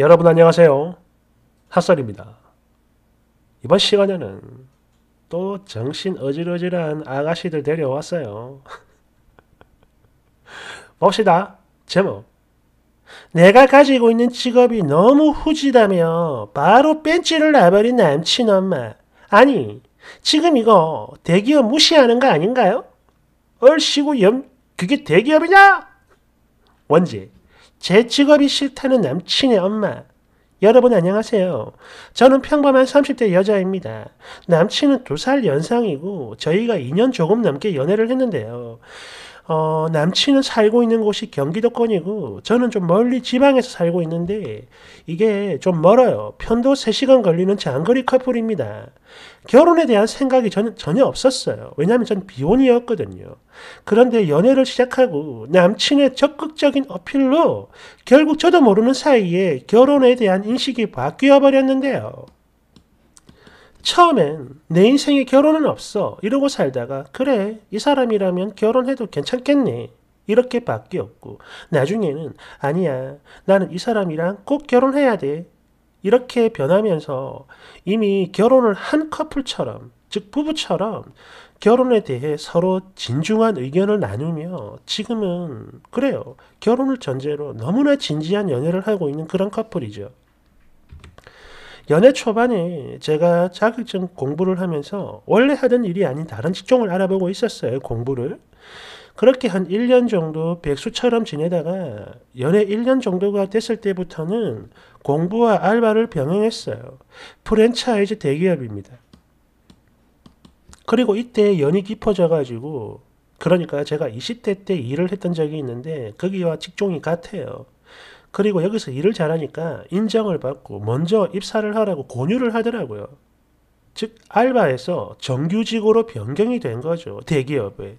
여러분 안녕하세요. 핫설입니다. 이번 시간에는 또 정신 어질어질한 아가씨들 데려왔어요. 봅시다. 제목 내가 가지고 있는 직업이 너무 후지다며 바로 뺀치를 놔버린 남친 엄마. 아니, 지금 이거 대기업 무시하는 거 아닌가요? 얼씨구 염, 그게 대기업이냐? 원지. 제 직업이 싫다는 남친의 엄마. 여러분 안녕하세요. 저는 평범한 30대 여자입니다. 남친은 두 살 연상이고 저희가 2년 조금 넘게 연애를 했는데요. 어, 남친은 살고 있는 곳이 경기도권이고 저는 좀 멀리 지방에서 살고 있는데 이게 좀 멀어요. 편도 3시간 걸리는 장거리 커플입니다. 결혼에 대한 생각이 전, 전혀 없었어요. 왜냐하면 전 비혼이었거든요. 그런데 연애를 시작하고 남친의 적극적인 어필로 결국 저도 모르는 사이에 결혼에 대한 인식이 바뀌어 버렸는데요. 처음엔 내 인생에 결혼은 없어 이러고 살다가 그래 이 사람이라면 결혼해도 괜찮겠네 이렇게 밖에 없고 나중에는 아니야 나는 이 사람이랑 꼭 결혼해야 돼 이렇게 변하면서 이미 결혼을 한 커플처럼 즉 부부처럼 결혼에 대해 서로 진중한 의견을 나누며 지금은 그래요 결혼을 전제로 너무나 진지한 연애를 하고 있는 그런 커플이죠. 연애 초반에 제가 자격증 공부를 하면서 원래 하던 일이 아닌 다른 직종을 알아보고 있었어요. 공부를. 그렇게 한 1년 정도 백수처럼 지내다가 연애 1년 정도가 됐을 때부터는 공부와 알바를 병행했어요. 프랜차이즈 대기업입니다. 그리고 이때 연이 깊어져가지고 그러니까 제가 20대 때 일을 했던 적이 있는데 거기와 직종이 같아요. 그리고 여기서 일을 잘하니까 인정을 받고 먼저 입사를 하라고 권유를 하더라고요. 즉 알바에서 정규직으로 변경이 된 거죠. 대기업에.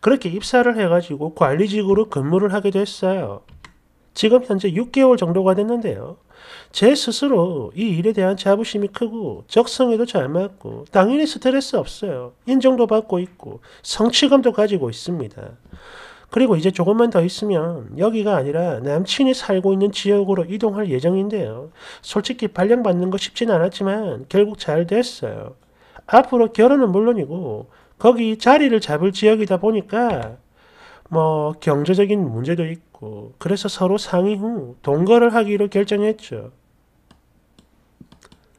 그렇게 입사를 해가지고 관리직으로 근무를 하게 됐어요. 지금 현재 6개월 정도가 됐는데요. 제 스스로 이 일에 대한 자부심이 크고 적성에도 잘 맞고 당연히 스트레스 없어요. 인정도 받고 있고 성취감도 가지고 있습니다. 그리고 이제 조금만 더 있으면 여기가 아니라 남친이 살고 있는 지역으로 이동할 예정인데요. 솔직히 발령받는 거 쉽진 않았지만 결국 잘 됐어요. 앞으로 결혼은 물론이고 거기 자리를 잡을 지역이다 보니까 뭐 경제적인 문제도 있고 그래서 서로 상의 후 동거를 하기로 결정했죠.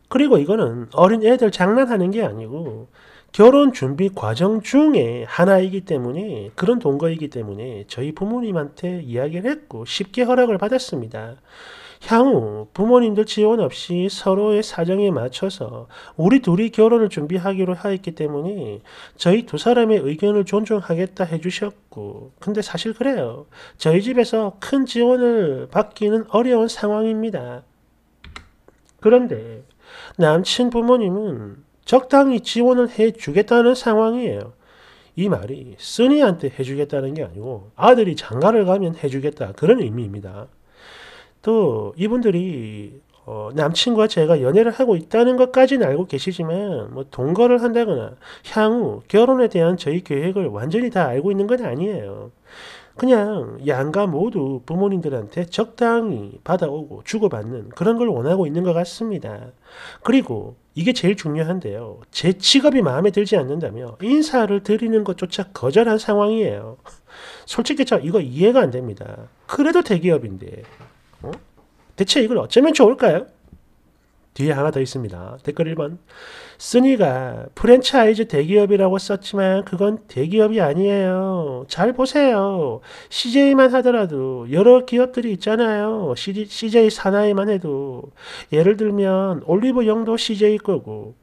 그리고 이거는 어린 애들 장난하는 게 아니고 결혼 준비 과정 중에 하나이기 때문에 그런 동거이기 때문에 저희 부모님한테 이야기를 했고 쉽게 허락을 받았습니다. 향후 부모님들 지원 없이 서로의 사정에 맞춰서 우리 둘이 결혼을 준비하기로 하였기 때문에 저희 두 사람의 의견을 존중하겠다 해주셨고 근데 사실 그래요. 저희 집에서 큰 지원을 받기는 어려운 상황입니다. 그런데 남친 부모님은 적당히 지원을 해주겠다는 상황이에요. 이 말이 쓰니한테 해주겠다는 게 아니고 아들이 장가를 가면 해주겠다 그런 의미입니다. 또 이분들이 어, 남친과 제가 연애를 하고 있다는 것까지는 알고 계시지만 뭐 동거를 한다거나 향후 결혼에 대한 저희 계획을 완전히 다 알고 있는 건 아니에요. 그냥 양가 모두 부모님들한테 적당히 받아오고 주고받는 그런 걸 원하고 있는 것 같습니다. 그리고 이게 제일 중요한데요. 제 직업이 마음에 들지 않는다며 인사를 드리는 것조차 거절한 상황이에요. 솔직히 저 이거 이해가 안 됩니다. 그래도 대기업인데. 어? 대체 이걸 어쩌면 좋을까요? 뒤에 하나 더 있습니다. 댓글 1번. 쓰니가 프랜차이즈 대기업이라고 썼지만 그건 대기업이 아니에요. 잘 보세요. CJ만 하더라도 여러 기업들이 있잖아요. CJ 사나이만 해도. 예를 들면 올리브영도 CJ 거고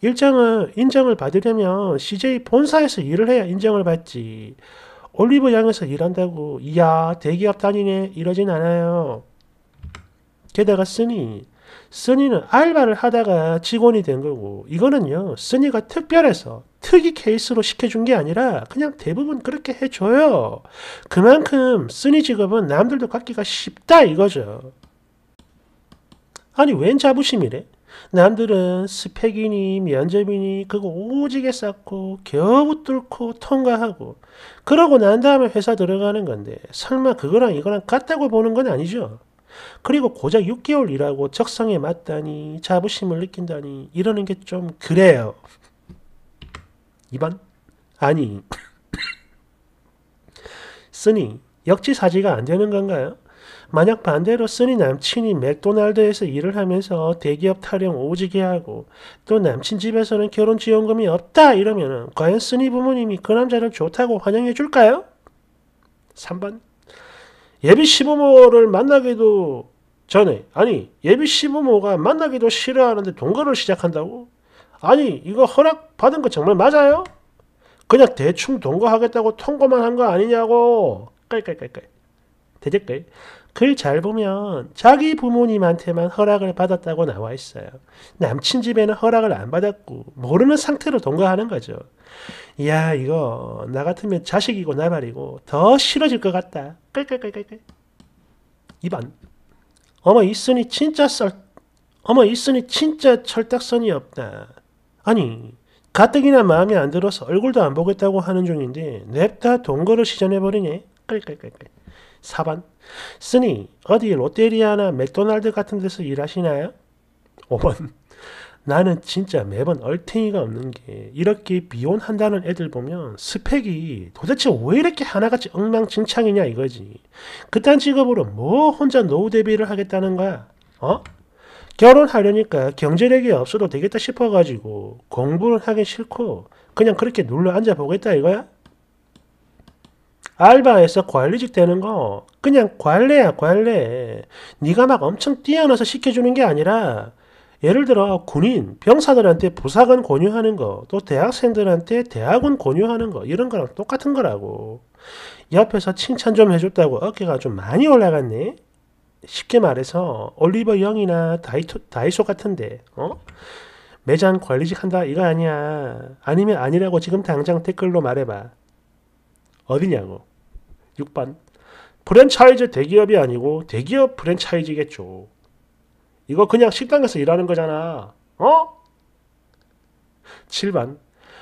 일정은 인정을 받으려면 CJ 본사에서 일을 해야 인정을 받지. 올리브영에서 일한다고 이야 대기업 다니네 이러진 않아요. 게다가 쓰니 쓰니는 알바를 하다가 직원이 된 거고 이거는요 쓰니가 특별해서 특이 케이스로 시켜준 게 아니라 그냥 대부분 그렇게 해줘요 그만큼 쓰니 직업은 남들도 갖기가 쉽다 이거죠 아니 웬 자부심이래 남들은 스펙이니 면접이니 그거 오지게 쌓고 겨우 뚫고 통과하고 그러고 난 다음에 회사 들어가는 건데 설마 그거랑 이거랑 같다고 보는 건 아니죠 그리고 고작 6개월 일하고 적성에 맞다니 자부심을 느낀다니 이러는 게 좀 그래요. 2번 아니 쓰니 역지사지가 안 되는 건가요? 만약 반대로 쓰니 남친이 맥도날드에서 일을 하면서 대기업 타령 오지게 하고 또 남친 집에서는 결혼 지원금이 없다 이러면 과연 쓰니 부모님이 그 남자를 좋다고 환영해 줄까요? 3번 예비 시부모를 만나기도 전에 아니 예비 시부모가 만나기도 싫어하는데 동거를 시작한다고? 아니 이거 허락 받은 거 정말 맞아요? 그냥 대충 동거하겠다고 통고만 한 거 아니냐고 깔깔깔깔 대댓글 글잘 보면 자기 부모님한테만 허락을 받았다고 나와 있어요. 남친 집에는 허락을 안 받았고 모르는 상태로 동거하는 거죠. 야 이거 나 같으면 자식이고 나발이고 더 싫어질 것 같다. 끌끌끌끌끌. 이반 어머 있으니 진짜 썰 어머 있으니 진짜 철딱선이 없다. 아니 가뜩이나 마음에 안 들어서 얼굴도 안 보겠다고 하는 중인데 냅다 동거를 시전해버리네. 끌끌끌끌. 4번 쓰니 어디 롯데리아나 맥도날드 같은 데서 일하시나요? 5번 나는 진짜 매번 얼탱이가 없는 게 이렇게 비혼한다는 애들 보면 스펙이 도대체 왜 이렇게 하나같이 엉망진창이냐 이거지. 그딴 직업으로 뭐 혼자 노후 대비를 하겠다는 거야. 어? 결혼하려니까 경제력이 없어도 되겠다 싶어가지고 공부를 하기 싫고 그냥 그렇게 눌러 앉아보겠다 이거야? 알바에서 관리직 되는 거 그냥 관례야 관례 네가 막 엄청 뛰어나서 시켜주는 게 아니라 예를 들어 군인, 병사들한테 부사관 권유하는 거, 또 대학생들한테 대학원 권유하는 거 이런 거랑 똑같은 거라고. 옆에서 칭찬 좀 해줬다고 어깨가 좀 많이 올라갔네. 쉽게 말해서 올리버 영이나 다이토, 다이소 같은데 어? 매장 관리직 한다 이거 아니야. 아니면 아니라고 지금 당장 댓글로 말해봐. 어디냐고. 6번. 프랜차이즈 대기업이 아니고 대기업 프랜차이즈겠죠. 이거 그냥 식당에서 일하는 거잖아. 어? 7반.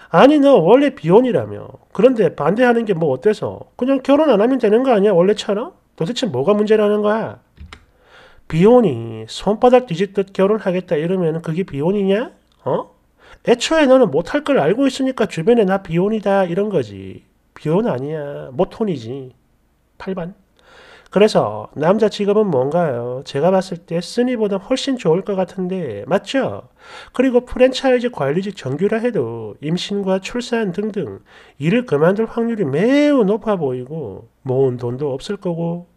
아니 너 원래 비혼이라며. 그런데 반대하는 게 뭐 어때서? 그냥 결혼 안 하면 되는 거 아니야 원래처럼? 도대체 뭐가 문제라는 거야? 비혼이 손바닥 뒤집듯 결혼하겠다 이러면 그게 비혼이냐? 어? 애초에 너는 못할 걸 알고 있으니까 주변에 나 비혼이다 이런 거지. 비혼 아니야. 모톤이지. 8반. 그래서 남자 직업은 뭔가요? 제가 봤을 때 쓰니보다 훨씬 좋을 것 같은데 맞죠? 그리고 프랜차이즈 관리직 정규라 해도 임신과 출산 등등 일을 그만둘 확률이 매우 높아 보이고 모은 돈도 없을 거고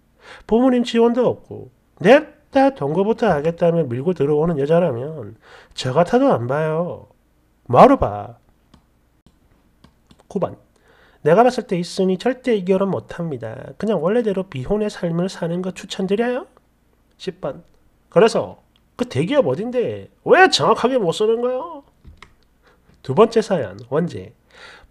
부모님 지원도 없고 냅다 동거부터 하겠다며 밀고 들어오는 여자라면 저 같아도 안 봐요. 뭐하 봐? 9번 내가 봤을 때 있으니 절대 이 결혼 못합니다. 그냥 원래대로 비혼의 삶을 사는 거 추천드려요? 10번 그래서 그 대기업 어딘데 왜 정확하게 못 쓰는 거요? 두 번째 사연 원제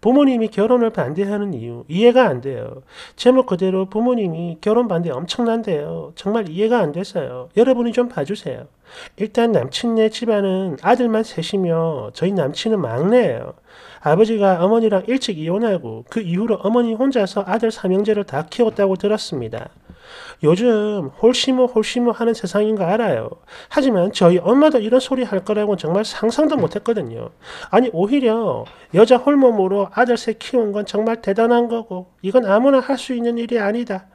부모님이 결혼을 반대하는 이유 이해가 안 돼요. 제목 그대로 부모님이 결혼 반대 엄청난데요. 정말 이해가 안돼서요 여러분이 좀 봐주세요. 일단 남친네 집안은 아들만 셋이며 저희 남친은 막내예요. 아버지가 어머니랑 일찍 이혼하고 그 이후로 어머니 혼자서 아들 삼형제를 다 키웠다고 들었습니다. 요즘 홀시모 홀시모 하는 세상인 거 알아요. 하지만 저희 엄마도 이런 소리 할 거라고는 정말 상상도 못했거든요. 아니 오히려 여자 홀몸으로 아들 새 키운 건 정말 대단한 거고 이건 아무나 할 수 있는 일이 아니다.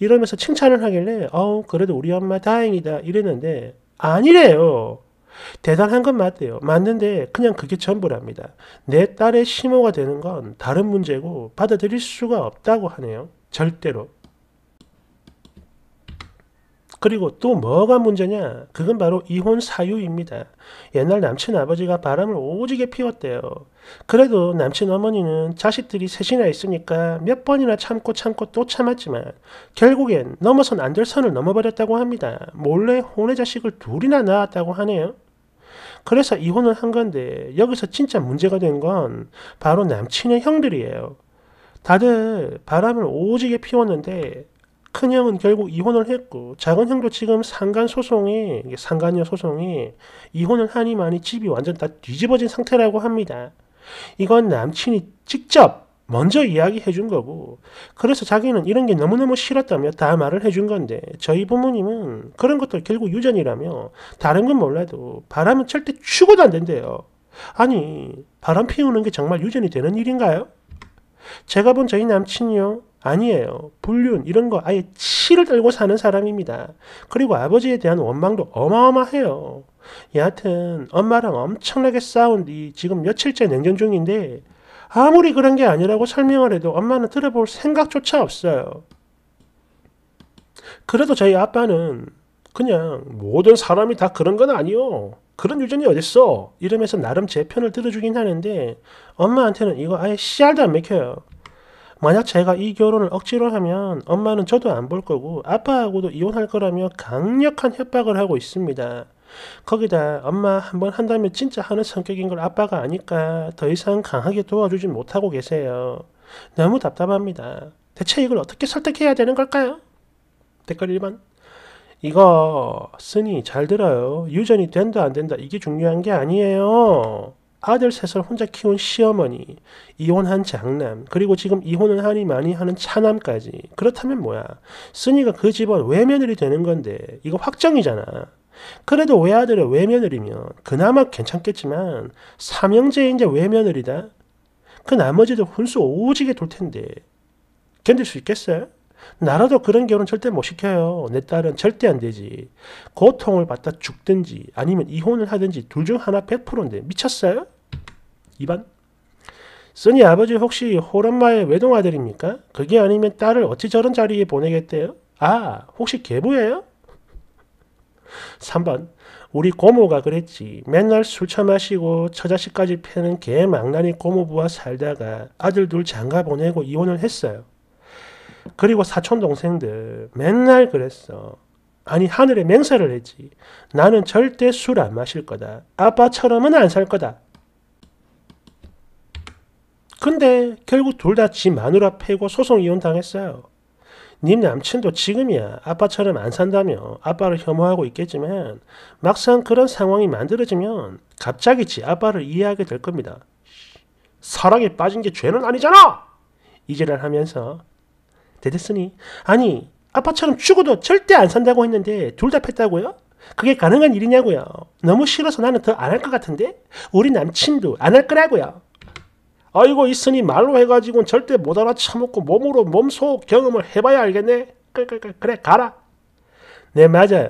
이러면서 칭찬을 하길래 어우 그래도 우리 엄마 다행이다 이랬는데 아니래요. 대단한 건 맞대요. 맞는데 그냥 그게 전부랍니다. 내 딸의 심호가 되는 건 다른 문제고 받아들일 수가 없다고 하네요. 절대로. 그리고 또 뭐가 문제냐? 그건 바로 이혼 사유입니다. 옛날 남친 아버지가 바람을 오지게 피웠대요. 그래도 남친 어머니는 자식들이 셋이나 있으니까 몇 번이나 참고 참고 또 참았지만 결국엔 넘어선 안 될 선을 넘어버렸다고 합니다. 몰래 혼외 자식을 둘이나 낳았다고 하네요. 그래서 이혼을 한 건데 여기서 진짜 문제가 된 건 바로 남친의 형들이에요. 다들 바람을 오지게 피웠는데 큰형은 결국 이혼을 했고 작은 형도 지금 상간 소송에 상간녀 소송에 이혼을 하니만이 집이 완전 다 뒤집어진 상태라고 합니다. 이건 남친이 직접 먼저 이야기해 준 거고 그래서 자기는 이런 게 너무너무 싫었다며 다 말을 해준 건데 저희 부모님은 그런 것도 결국 유전이라며 다른 건 몰라도 바람은 절대 추고도 안 된대요. 아니 바람 피우는 게 정말 유전이 되는 일인가요? 제가 본 저희 남친이요. 아니에요. 불륜 이런 거 아예 치를 들고 사는 사람입니다. 그리고 아버지에 대한 원망도 어마어마해요. 여하튼 엄마랑 엄청나게 싸운 뒤 지금 며칠째 냉전 중인데 아무리 그런 게 아니라고 설명을 해도 엄마는 들어볼 생각조차 없어요. 그래도 저희 아빠는 그냥 모든 사람이 다 그런 건 아니요. 그런 유전이 어딨어? 이러면서 나름 제 편을 들어주긴 하는데 엄마한테는 이거 아예 씨알도 안 맥혀요. 만약 제가 이 결혼을 억지로 하면 엄마는 저도 안 볼 거고 아빠하고도 이혼할 거라며 강력한 협박을 하고 있습니다. 거기다 엄마 한 번 한다면 진짜 하는 성격인 걸 아빠가 아니까 더 이상 강하게 도와주지 못하고 계세요. 너무 답답합니다. 대체 이걸 어떻게 설득해야 되는 걸까요? 댓글 1번 이거 쓰니 잘 들어요. 유전이 된다 안 된다 이게 중요한 게 아니에요. 아들 셋을 혼자 키운 시어머니, 이혼한 장남, 그리고 지금 이혼을 하니 많이 하는 차남까지. 그렇다면 뭐야? 쓰니가 그집은 외며느리 되는 건데, 이거 확정이잖아. 그래도 외아들의 외며느리면 그나마 괜찮겠지만, 삼형제인제 외며느리다? 그 나머지도 훈수 오지게 돌 텐데, 견딜 수 있겠어요? 나라도 그런 결혼 절대 못 시켜요. 내 딸은 절대 안 되지. 고통을 받다 죽든지 아니면 이혼을 하든지 둘 중 하나 100%인데 미쳤어요? 2번 쓰니 아버지 혹시 호란마의 외동아들입니까? 그게 아니면 딸을 어찌 저런 자리에 보내겠대요? 아 혹시 계부예요? 3번 우리 고모가 그랬지. 맨날 술 처마시고 처자식까지 패는 개망나니 고모부와 살다가 아들 둘 장가 보내고 이혼을 했어요. 그리고 사촌 동생들 맨날 그랬어. 아니 하늘에 맹세를 했지. 나는 절대 술 안 마실 거다. 아빠처럼은 안 살 거다. 근데 결국 둘 다 지 마누라 패고 소송 이혼 당했어요. 님 남친도 지금이야 아빠처럼 안 산다며 아빠를 혐오하고 있겠지만 막상 그런 상황이 만들어지면 갑자기 지 아빠를 이해하게 될 겁니다. 사랑에 빠진 게 죄는 아니잖아! 이제를 하면서 대데스니 아니 아빠처럼 죽어도 절대 안 산다고 했는데 둘다 팼다고요? 그게 가능한 일이냐고요. 너무 싫어서 나는 더 안 할 것 같은데 우리 남친도 안 할 거라고요. 아이고 있으니 말로 해가지고는 절대 못 알아차먹고 몸으로 몸소 경험을 해봐야 알겠네. 그래, 그래 가라. 네 맞아요.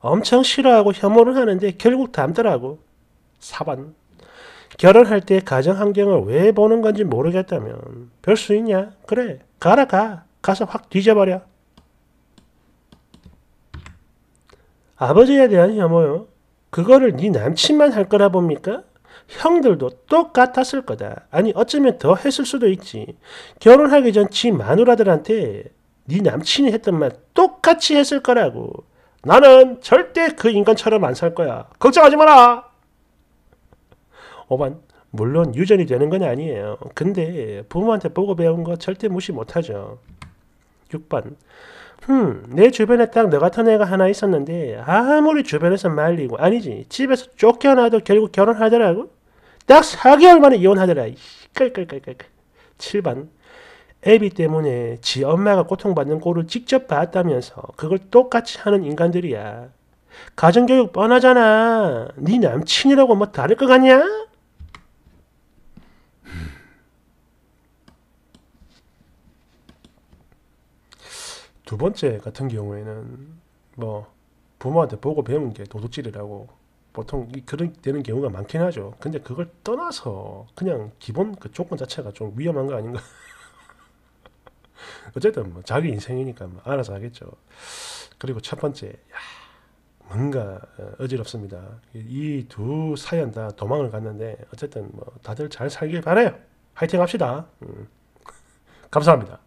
엄청 싫어하고 혐오를 하는데 결국 닮더라고. 4번 결혼할 때 가정 환경을 왜 보는 건지 모르겠다면 별 수 있냐? 그래 가라 가. 가서 확 뒤져버려. 아버지에 대한 혐오요. 그거를 네 남친만 할 거라 봅니까? 형들도 똑같았을 거다. 아니 어쩌면 더 했을 수도 있지. 결혼하기 전 지 마누라들한테 네 남친이 했던 말 똑같이 했을 거라고. 나는 절대 그 인간처럼 안 살 거야. 걱정하지 마라. 오반 물론 유전이 되는 건 아니에요. 근데 부모한테 보고 배운 거 절대 무시 못하죠. 6번 흠, 내 주변에 딱 너 같은 애가 하나 있었는데 아무리 주변에서 말리고 아니지 집에서 쫓겨나도 결국 결혼하더라고 딱 4개월 만에 이혼하더라. 깔깔깔깔. 7번. 애비 때문에 지 엄마가 고통받는 꼴을 직접 봤다면서 그걸 똑같이 하는 인간들이야. 가정교육 뻔하잖아. 네 남친이라고 뭐 다를 것 같냐? 두 번째 같은 경우에는 뭐 부모한테 보고 배운 게 도둑질이라고 보통 그런 되는 경우가 많긴 하죠. 근데 그걸 떠나서 그냥 기본 그 조건 자체가 좀 위험한 거 아닌가? 어쨌든 뭐 자기 인생이니까 뭐 알아서 하겠죠. 그리고 첫 번째, 야, 뭔가 어, 어지럽습니다. 이 두 사연 다 도망을 갔는데 어쨌든 뭐 다들 잘 살길 바래요. 화이팅 합시다. 음. 감사합니다.